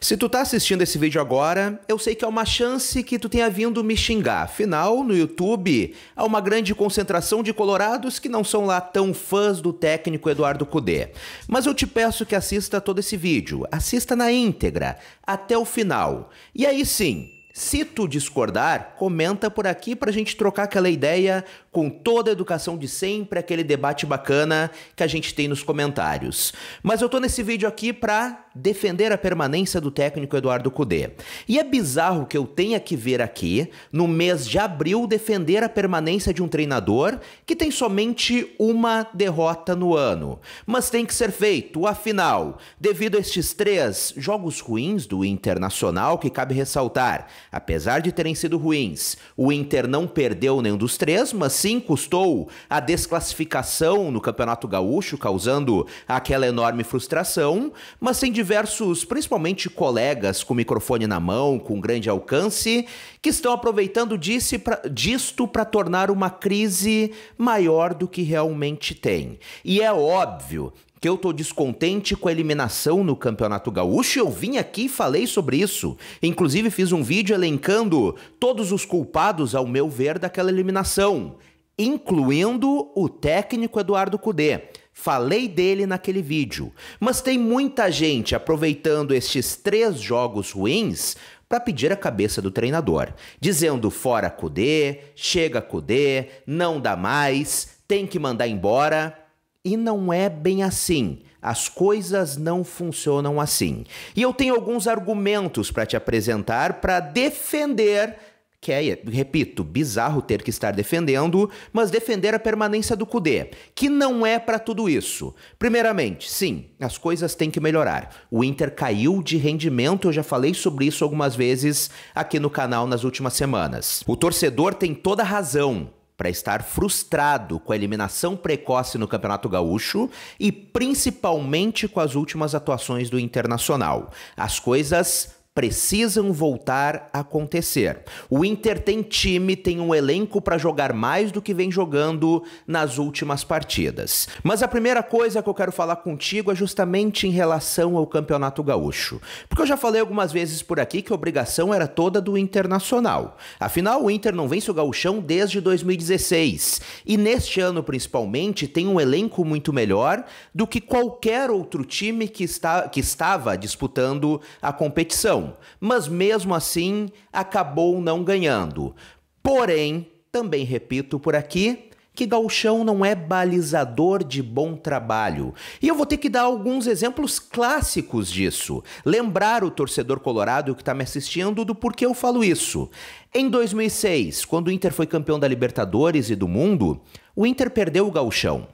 Se tu tá assistindo esse vídeo agora, eu sei que é uma chance que tu tenha vindo me xingar. Afinal, no YouTube, há uma grande concentração de colorados que não são lá tão fãs do técnico Eduardo Cudê. Mas eu te peço que assista todo esse vídeo. Assista na íntegra, até o final. E aí sim, se tu discordar, comenta por aqui pra gente trocar aquela ideia com toda a educação de sempre, aquele debate bacana que a gente tem nos comentários. Mas eu tô nesse vídeo aqui para defender a permanência do técnico Eduardo Cudê. E é bizarro que eu tenha que ver aqui, no mês de abril, defender a permanência de um treinador que tem somente uma derrota no ano. Mas tem que ser feito, afinal, devido a estes três jogos ruins do Internacional, que cabe ressaltar, apesar de terem sido ruins, o Inter não perdeu nenhum dos três, mas sim Assim custou a desclassificação no Campeonato Gaúcho, causando aquela enorme frustração, mas tem diversos, principalmente colegas com microfone na mão, com grande alcance, que estão aproveitando disso pra, disto para tornar uma crise maior do que realmente tem. E é óbvio que eu tô descontente com a eliminação no Campeonato Gaúcho, eu vim aqui e falei sobre isso. Inclusive fiz um vídeo elencando todos os culpados ao meu ver daquela eliminação incluindo o técnico Eduardo Cudê. Falei dele naquele vídeo. Mas tem muita gente aproveitando estes três jogos ruins para pedir a cabeça do treinador, dizendo fora Cudê, chega Cudê, não dá mais, tem que mandar embora. E não é bem assim. As coisas não funcionam assim. E eu tenho alguns argumentos para te apresentar para defender que é, repito, bizarro ter que estar defendendo, mas defender a permanência do Cude, que não é para tudo isso. Primeiramente, sim, as coisas têm que melhorar. O Inter caiu de rendimento, eu já falei sobre isso algumas vezes aqui no canal nas últimas semanas. O torcedor tem toda razão para estar frustrado com a eliminação precoce no Campeonato Gaúcho e principalmente com as últimas atuações do Internacional. As coisas precisam voltar a acontecer. O Inter tem time, tem um elenco para jogar mais do que vem jogando nas últimas partidas. Mas a primeira coisa que eu quero falar contigo é justamente em relação ao Campeonato Gaúcho. Porque eu já falei algumas vezes por aqui que a obrigação era toda do Internacional. Afinal, o Inter não vence o Gauchão desde 2016. E neste ano, principalmente, tem um elenco muito melhor do que qualquer outro time que, está, que estava disputando a competição mas mesmo assim acabou não ganhando. Porém, também repito por aqui, que gauchão não é balizador de bom trabalho. E eu vou ter que dar alguns exemplos clássicos disso. Lembrar o torcedor colorado que está me assistindo do porquê eu falo isso. Em 2006, quando o Inter foi campeão da Libertadores e do mundo, o Inter perdeu o gauchão,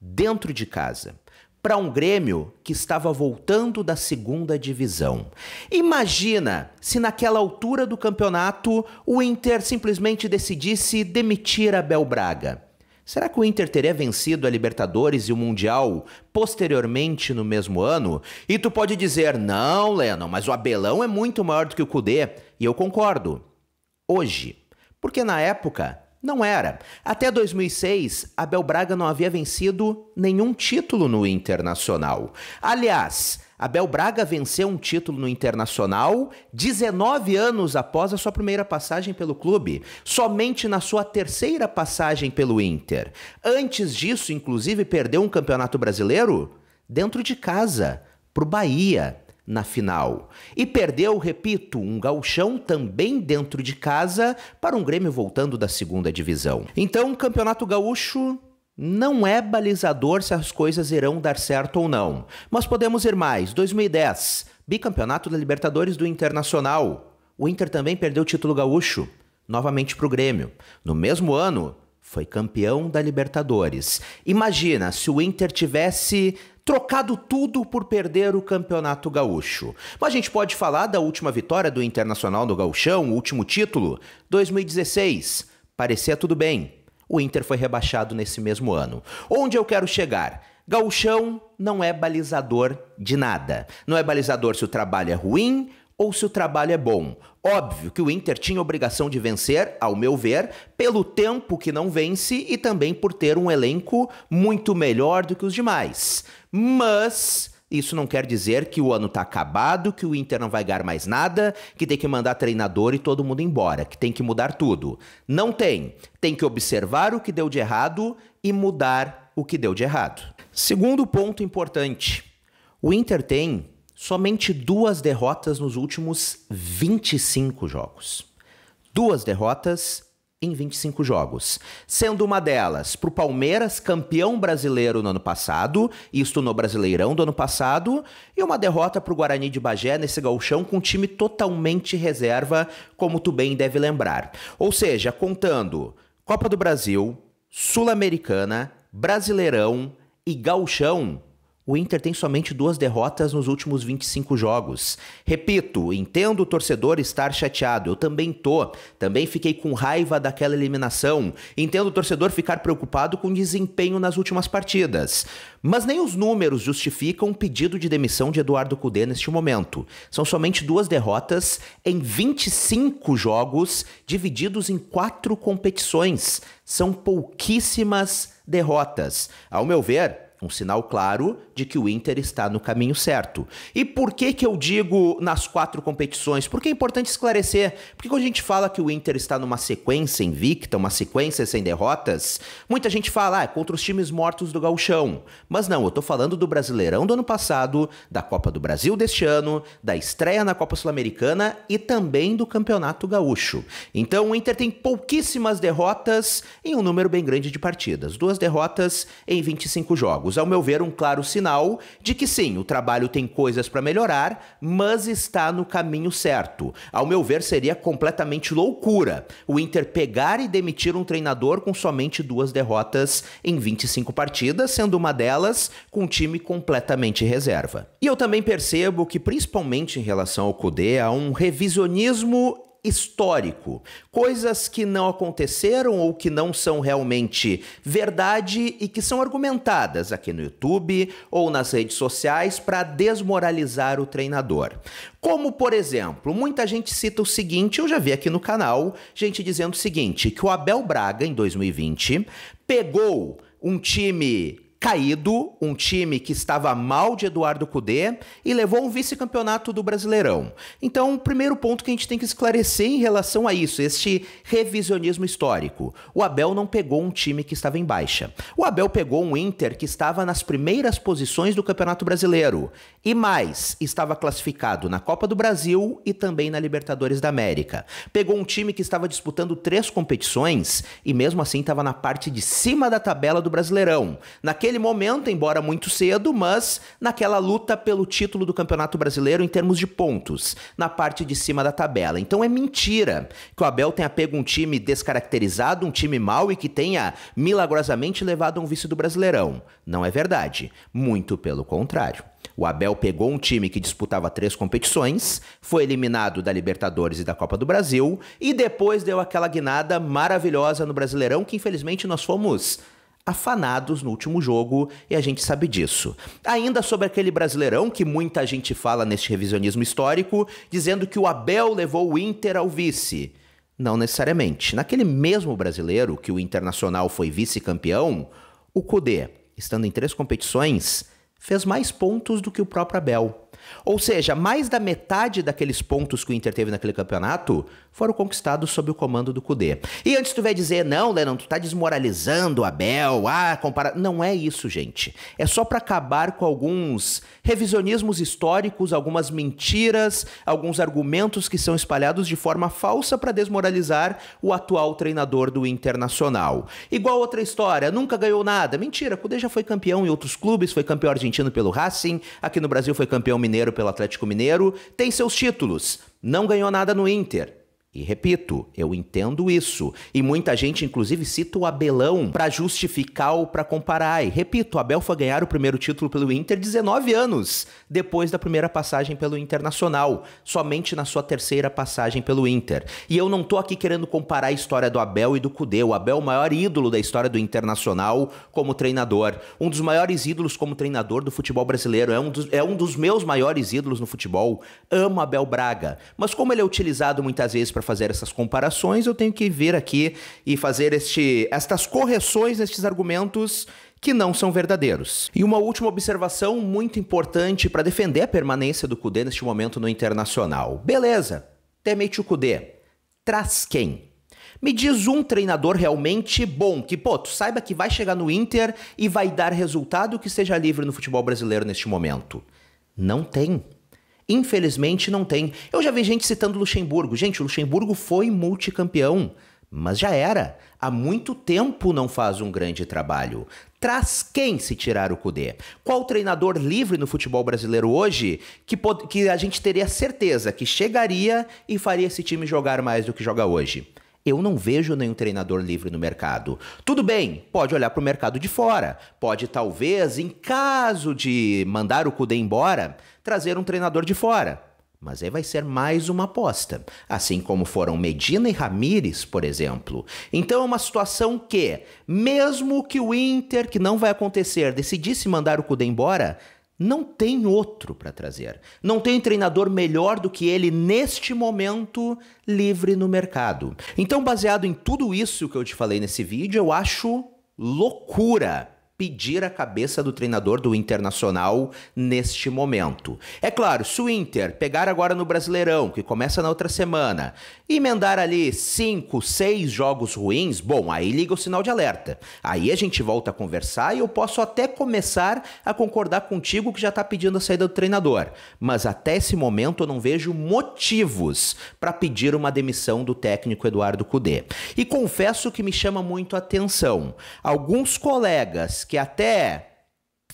dentro de casa para um Grêmio que estava voltando da segunda divisão. Imagina se naquela altura do campeonato o Inter simplesmente decidisse demitir a Bel Braga. Será que o Inter teria vencido a Libertadores e o Mundial posteriormente no mesmo ano? E tu pode dizer: "Não, Lennon, mas o Abelão é muito maior do que o Kudê. E eu concordo. Hoje, porque na época não era. Até 2006, Abel Braga não havia vencido nenhum título no Internacional. Aliás, Abel Braga venceu um título no Internacional 19 anos após a sua primeira passagem pelo clube, somente na sua terceira passagem pelo Inter. Antes disso, inclusive, perdeu um Campeonato Brasileiro dentro de casa, para o Bahia, na final. E perdeu, repito, um galchão também dentro de casa para um Grêmio voltando da segunda divisão. Então, o Campeonato Gaúcho não é balizador se as coisas irão dar certo ou não. Mas podemos ir mais. 2010, bicampeonato da Libertadores do Internacional. O Inter também perdeu o título gaúcho, novamente para o Grêmio. No mesmo ano, foi campeão da Libertadores. Imagina se o Inter tivesse trocado tudo por perder o Campeonato Gaúcho. Mas a gente pode falar da última vitória do Internacional no Gauchão, o último título, 2016. Parecia tudo bem. O Inter foi rebaixado nesse mesmo ano. Onde eu quero chegar? Gauchão não é balizador de nada. Não é balizador se o trabalho é ruim, ou se o trabalho é bom. Óbvio que o Inter tinha obrigação de vencer, ao meu ver, pelo tempo que não vence e também por ter um elenco muito melhor do que os demais. Mas isso não quer dizer que o ano tá acabado, que o Inter não vai ganhar mais nada, que tem que mandar treinador e todo mundo embora, que tem que mudar tudo. Não tem. Tem que observar o que deu de errado e mudar o que deu de errado. Segundo ponto importante: o Inter tem somente duas derrotas nos últimos 25 jogos. Duas derrotas em 25 jogos, sendo uma delas para o Palmeiras, campeão brasileiro no ano passado, isto no Brasileirão do ano passado, e uma derrota para o Guarani de Bagé nesse galchão com um time totalmente reserva, como tu bem deve lembrar. Ou seja, contando Copa do Brasil, Sul-Americana, Brasileirão e Galchão, o Inter tem somente duas derrotas nos últimos 25 jogos. Repito, entendo o torcedor estar chateado. Eu também tô. Também fiquei com raiva daquela eliminação. Entendo o torcedor ficar preocupado com o desempenho nas últimas partidas. Mas nem os números justificam o pedido de demissão de Eduardo Cudê neste momento. São somente duas derrotas em 25 jogos, divididos em quatro competições. São pouquíssimas derrotas. Ao meu ver, um sinal claro de que o Inter está no caminho certo. E por que que eu digo nas quatro competições? Porque é importante esclarecer, porque quando a gente fala que o Inter está numa sequência invicta, uma sequência sem derrotas, muita gente fala, ah, é contra os times mortos do gauchão. Mas não, eu tô falando do Brasileirão do ano passado, da Copa do Brasil deste ano, da estreia na Copa Sul-Americana e também do Campeonato Gaúcho. Então o Inter tem pouquíssimas derrotas em um número bem grande de partidas. Duas derrotas em 25 jogos jogos. Ao meu ver, um claro sinal de que sim, o trabalho tem coisas para melhorar, mas está no caminho certo. Ao meu ver, seria completamente loucura o Inter pegar e demitir um treinador com somente duas derrotas em 25 partidas, sendo uma delas com um time completamente reserva. E eu também percebo que, principalmente em relação ao Kudê, há um revisionismo histórico. Coisas que não aconteceram ou que não são realmente verdade e que são argumentadas aqui no YouTube ou nas redes sociais para desmoralizar o treinador. Como, por exemplo, muita gente cita o seguinte, eu já vi aqui no canal, gente dizendo o seguinte, que o Abel Braga em 2020 pegou um time caído, um time que estava mal de Eduardo Cudê e levou um vice-campeonato do Brasileirão. Então, o primeiro ponto que a gente tem que esclarecer em relação a isso, este revisionismo histórico. O Abel não pegou um time que estava em baixa. O Abel pegou um Inter que estava nas primeiras posições do Campeonato Brasileiro e mais, estava classificado na Copa do Brasil e também na Libertadores da América. Pegou um time que estava disputando três competições e mesmo assim estava na parte de cima da tabela do Brasileirão. Naquele naquele momento, embora muito cedo, mas naquela luta pelo título do Campeonato Brasileiro em termos de pontos, na parte de cima da tabela. Então é mentira que o Abel tenha pego um time descaracterizado, um time mau e que tenha milagrosamente levado a um vice do Brasileirão. Não é verdade. Muito pelo contrário. O Abel pegou um time que disputava três competições, foi eliminado da Libertadores e da Copa do Brasil e depois deu aquela guinada maravilhosa no Brasileirão que infelizmente nós fomos afanados no último jogo e a gente sabe disso. Ainda sobre aquele brasileirão que muita gente fala neste revisionismo histórico, dizendo que o Abel levou o Inter ao vice. Não necessariamente. Naquele mesmo brasileiro que o Internacional foi vice-campeão, o Kudê, estando em três competições, fez mais pontos do que o próprio Abel. Ou seja, mais da metade daqueles pontos que o Inter teve naquele campeonato foram conquistados sob o comando do Cudê. E antes tu vai dizer, não, Lennon, tu tá desmoralizando o Abel, ah, compara... Não é isso, gente. É só para acabar com alguns revisionismos históricos, algumas mentiras, alguns argumentos que são espalhados de forma falsa para desmoralizar o atual treinador do Internacional. Igual outra história, nunca ganhou nada. Mentira, Cudê já foi campeão em outros clubes, foi campeão argentino pelo Racing, aqui no Brasil foi campeão mineiro Mineiro pelo Atlético Mineiro, tem seus títulos. Não ganhou nada no Inter, e repito, eu entendo isso. E muita gente, inclusive, cita o Abelão para justificar ou para comparar. E repito, o Abel foi ganhar o primeiro título pelo Inter 19 anos depois da primeira passagem pelo Internacional, somente na sua terceira passagem pelo Inter. E eu não tô aqui querendo comparar a história do Abel e do Cudê. O Abel é o maior ídolo da história do Internacional como treinador, um dos maiores ídolos como treinador do futebol brasileiro, é um dos, é um dos meus maiores ídolos no futebol. Amo Abel Braga, mas como ele é utilizado muitas vezes para fazer essas comparações, eu tenho que vir aqui e fazer este, estas correções, estes argumentos que não são verdadeiros. E uma última observação muito importante para defender a permanência do Cudê neste momento no Internacional. Beleza, Temete o Cudê. Traz quem? Me diz um treinador realmente bom, que, pô, tu saiba que vai chegar no Inter e vai dar resultado que seja livre no futebol brasileiro neste momento. Não tem. Infelizmente não tem. Eu já vi gente citando Luxemburgo. Gente, o Luxemburgo foi multicampeão, mas já era. Há muito tempo não faz um grande trabalho. Traz quem se tirar o Cudê? Qual treinador livre no futebol brasileiro hoje que, que a gente teria certeza que chegaria e faria esse time jogar mais do que joga hoje? Eu não vejo nenhum treinador livre no mercado. Tudo bem, pode olhar para o mercado de fora, pode talvez, em caso de mandar o Kudê embora, trazer um treinador de fora. Mas aí vai ser mais uma aposta, assim como foram Medina e Ramires, por exemplo. Então é uma situação que, mesmo que o Inter, que não vai acontecer, decidisse mandar o Kudê embora, não tem outro para trazer. Não tem treinador melhor do que ele neste momento livre no mercado. Então, baseado em tudo isso que eu te falei nesse vídeo, eu acho loucura pedir a cabeça do treinador do Internacional neste momento. É claro, se o Inter pegar agora no Brasileirão, que começa na outra semana, e emendar ali cinco, seis jogos ruins, bom, aí liga o sinal de alerta. Aí a gente volta a conversar e eu posso até começar a concordar contigo que já está pedindo a saída do treinador. Mas até esse momento eu não vejo motivos para pedir uma demissão do técnico Eduardo Cudê. E confesso que me chama muito a atenção. Alguns colegas que até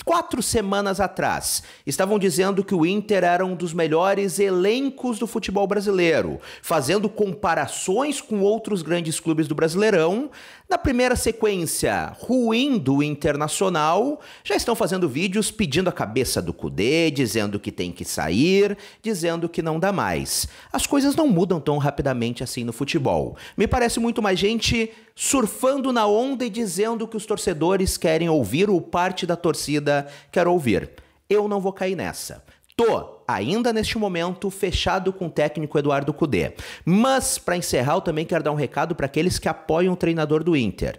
quatro semanas atrás estavam dizendo que o Inter era um dos melhores elencos do futebol brasileiro, fazendo comparações com outros grandes clubes do Brasileirão. Na primeira sequência ruim do Internacional, já estão fazendo vídeos pedindo a cabeça do Cudê, dizendo que tem que sair, dizendo que não dá mais. As coisas não mudam tão rapidamente assim no futebol. Me parece muito mais gente surfando na onda e dizendo que os torcedores querem ouvir ou parte da torcida quer ouvir. Eu não vou cair nessa. Tô ainda neste momento fechado com o técnico Eduardo Cudê. Mas para encerrar, eu também quero dar um recado para aqueles que apoiam o treinador do Inter.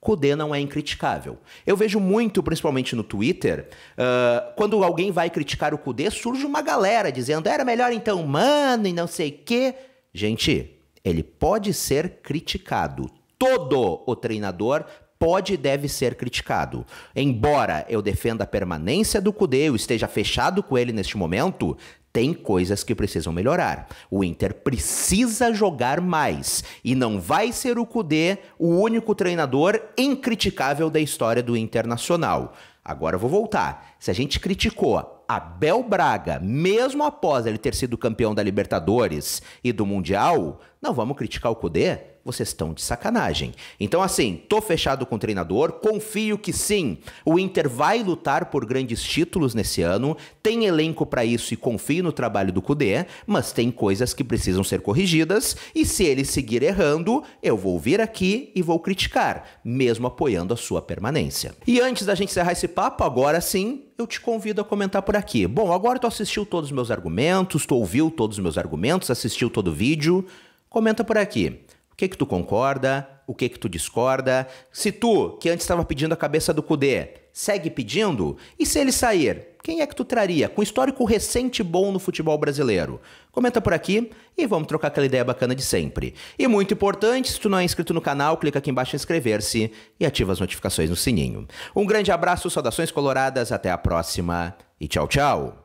Cudê não é incriticável. Eu vejo muito, principalmente no Twitter, uh, quando alguém vai criticar o Cudê, surge uma galera dizendo era melhor então, mano, e não sei o quê. Gente, ele pode ser criticado todo o treinador pode e deve ser criticado. Embora eu defenda a permanência do Cudê, eu esteja fechado com ele neste momento, tem coisas que precisam melhorar. O Inter precisa jogar mais e não vai ser o Cudê o único treinador incriticável da história do Internacional. Agora eu vou voltar. Se a gente criticou Abel Braga, mesmo após ele ter sido campeão da Libertadores e do Mundial, não vamos criticar o Cudê? vocês estão de sacanagem. Então, assim, tô fechado com o treinador, confio que sim, o Inter vai lutar por grandes títulos nesse ano, tem elenco para isso e confio no trabalho do Kudê, mas tem coisas que precisam ser corrigidas e se ele seguir errando, eu vou vir aqui e vou criticar, mesmo apoiando a sua permanência. E antes da gente encerrar esse papo, agora sim, eu te convido a comentar por aqui. Bom, agora tu assistiu todos os meus argumentos, tu ouviu todos os meus argumentos, assistiu todo o vídeo, comenta por aqui. O que que tu concorda? O que que tu discorda? Se tu, que antes estava pedindo a cabeça do Cude, segue pedindo? E se ele sair, quem é que tu traria? Com histórico recente bom no futebol brasileiro. Comenta por aqui e vamos trocar aquela ideia bacana de sempre. E muito importante, se tu não é inscrito no canal, clica aqui embaixo em inscrever-se e ativa as notificações no sininho. Um grande abraço, saudações coloradas, até a próxima e tchau, tchau!